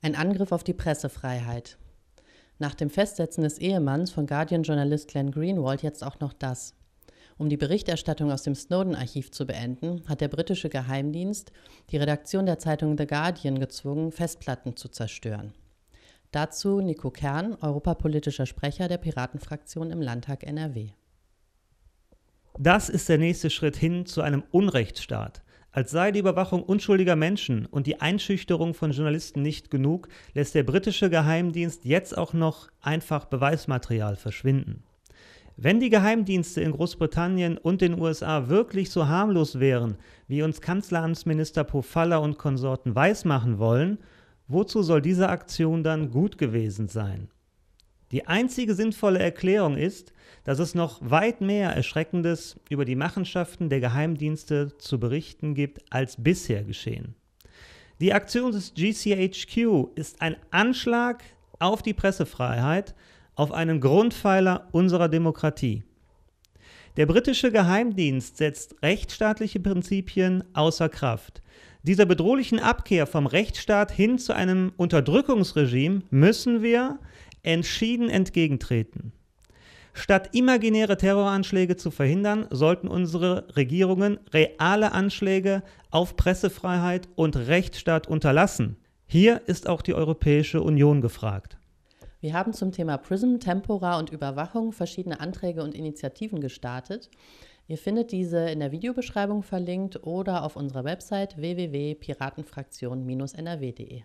Ein Angriff auf die Pressefreiheit. Nach dem Festsetzen des Ehemanns von Guardian-Journalist Glenn Greenwald jetzt auch noch das. Um die Berichterstattung aus dem Snowden-Archiv zu beenden, hat der britische Geheimdienst die Redaktion der Zeitung The Guardian gezwungen, Festplatten zu zerstören. Dazu Nico Kern, europapolitischer Sprecher der Piratenfraktion im Landtag NRW. Das ist der nächste Schritt hin zu einem Unrechtsstaat. Als sei die Überwachung unschuldiger Menschen und die Einschüchterung von Journalisten nicht genug, lässt der britische Geheimdienst jetzt auch noch einfach Beweismaterial verschwinden. Wenn die Geheimdienste in Großbritannien und den USA wirklich so harmlos wären, wie uns Kanzleramtsminister Pofalla und Konsorten weismachen wollen, wozu soll diese Aktion dann gut gewesen sein? Die einzige sinnvolle Erklärung ist, dass es noch weit mehr Erschreckendes über die Machenschaften der Geheimdienste zu berichten gibt, als bisher geschehen. Die Aktion des GCHQ ist ein Anschlag auf die Pressefreiheit, auf einen Grundpfeiler unserer Demokratie. Der britische Geheimdienst setzt rechtsstaatliche Prinzipien außer Kraft. Dieser bedrohlichen Abkehr vom Rechtsstaat hin zu einem Unterdrückungsregime müssen wir entschieden entgegentreten. Statt imaginäre Terroranschläge zu verhindern, sollten unsere Regierungen reale Anschläge auf Pressefreiheit und Rechtsstaat unterlassen. Hier ist auch die Europäische Union gefragt. Wir haben zum Thema PRISM, Tempora und Überwachung verschiedene Anträge und Initiativen gestartet. Ihr findet diese in der Videobeschreibung verlinkt oder auf unserer Website www.piratenfraktion-nrw.de.